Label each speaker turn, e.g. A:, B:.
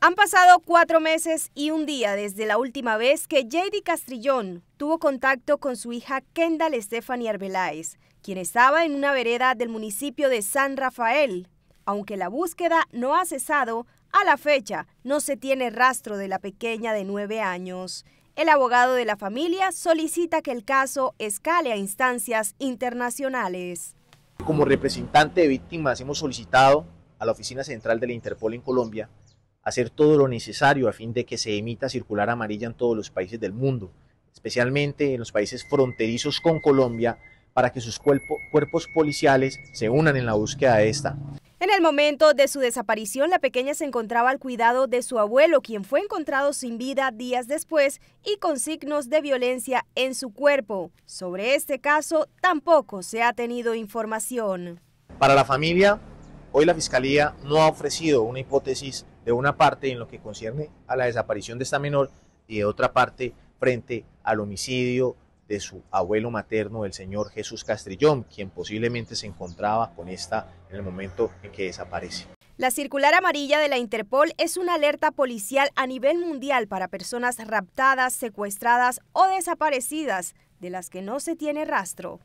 A: Han pasado cuatro meses y un día desde la última vez que Jady Castrillón tuvo contacto con su hija Kendall Stephanie Arbeláez, quien estaba en una vereda del municipio de San Rafael. Aunque la búsqueda no ha cesado, a la fecha no se tiene rastro de la pequeña de nueve años. El abogado de la familia solicita que el caso escale a instancias internacionales.
B: Como representante de víctimas hemos solicitado a la Oficina Central de la Interpol en Colombia hacer todo lo necesario a fin de que se emita circular amarilla en todos los países del mundo, especialmente en los países fronterizos con Colombia, para que sus cuerpos policiales se unan en la búsqueda de esta.
A: En el momento de su desaparición, la pequeña se encontraba al cuidado de su abuelo, quien fue encontrado sin vida días después y con signos de violencia en su cuerpo. Sobre este caso tampoco se ha tenido información.
B: Para la familia, hoy la Fiscalía no ha ofrecido una hipótesis de una parte en lo que concierne a la desaparición de esta menor y de otra parte frente al homicidio de su abuelo materno, el señor Jesús Castrillón, quien posiblemente se encontraba con esta en el momento en que desaparece.
A: La circular amarilla de la Interpol es una alerta policial a nivel mundial para personas raptadas, secuestradas o desaparecidas, de las que no se tiene rastro.